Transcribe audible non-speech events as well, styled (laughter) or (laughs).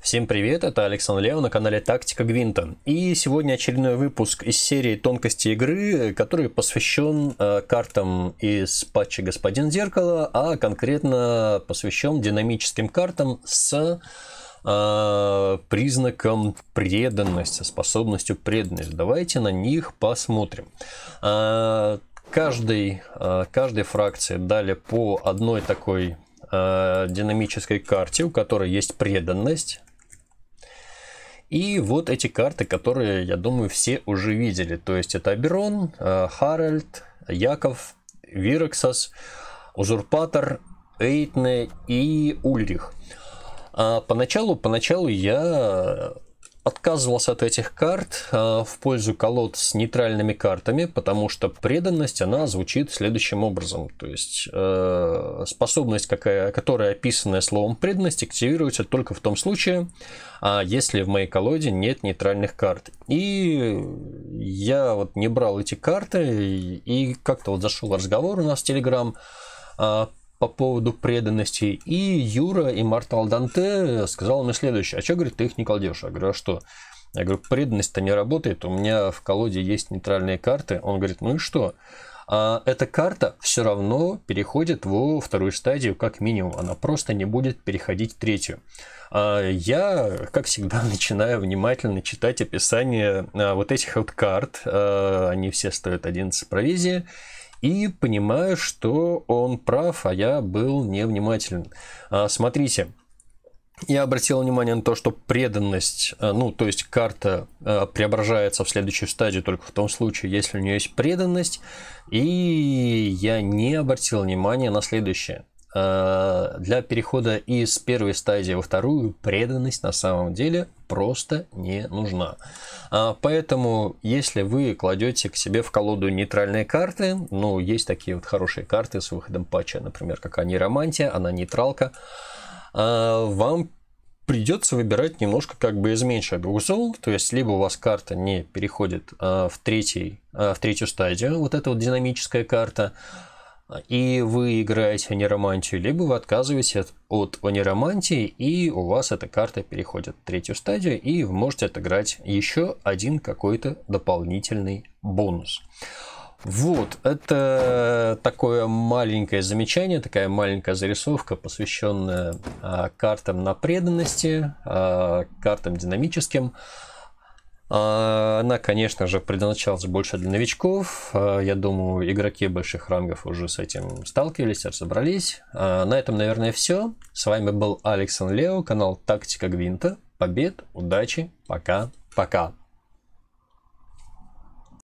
Всем привет, это Александр Лео на канале Тактика Гвинта. И сегодня очередной выпуск из серии Тонкости игры, который посвящен э, картам из патча Господин Зеркало, а конкретно посвящен динамическим картам с э, признаком преданности, способностью преданность. Давайте на них посмотрим. Э, каждой, э, каждой фракции дали по одной такой э, динамической карте, у которой есть преданность. И вот эти карты, которые, я думаю, все уже видели. То есть это Аберон, э, Харальд, Яков, Вирексас, Узурпатор, Эйтне и Ульрих. А поначалу, поначалу я отказывался от этих карт а, в пользу колод с нейтральными картами, потому что преданность, она звучит следующим образом. То есть э, способность, какая, которая описана словом преданность, активируется только в том случае, а если в моей колоде нет нейтральных карт. И я вот не брал эти карты, и как-то вот зашел разговор у нас в Телеграм, по поводу преданности. И Юра, и Марта Алданте сказал мне следующее. А что, говорит, ты их не кладешь? Я говорю, а что? Я говорю, преданность-то не работает, у меня в колоде есть нейтральные карты. Он говорит, ну и что? А эта карта все равно переходит во вторую стадию, как минимум. Она просто не будет переходить в третью. А я, как всегда, (laughs) начинаю внимательно читать описание а, вот этих вот карт. А, они все стоят 11 провизии и понимаю, что он прав, а я был невнимателен. А, смотрите, я обратил внимание на то, что преданность, а, ну, то есть карта а, преображается в следующую стадию только в том случае, если у нее есть преданность. И я не обратил внимания на следующее. Э, для перехода из первой стадии во вторую преданность на самом деле просто не нужна. А, поэтому, если вы кладете к себе в колоду нейтральные карты, ну, есть такие вот хорошие карты с выходом патча, например, как они романтия, она нейтралка, а, вам придется выбирать немножко как бы из меньших грузов, то есть либо у вас карта не переходит а, в, третий, в третью стадию, вот эта вот динамическая карта, и вы играете нейромантию, либо вы отказываетесь от, от и у вас эта карта переходит в третью стадию, и вы можете отыграть еще один какой-то дополнительный бонус. Вот, это такое маленькое замечание, такая маленькая зарисовка, посвященная а, картам на преданности, а, картам динамическим. А, она, конечно же, предназначалась больше для новичков. А, я думаю, игроки больших рангов уже с этим сталкивались, разобрались. А, на этом, наверное, все. С вами был Алексон Лео, канал Тактика Гвинта. Побед, удачи, пока, пока.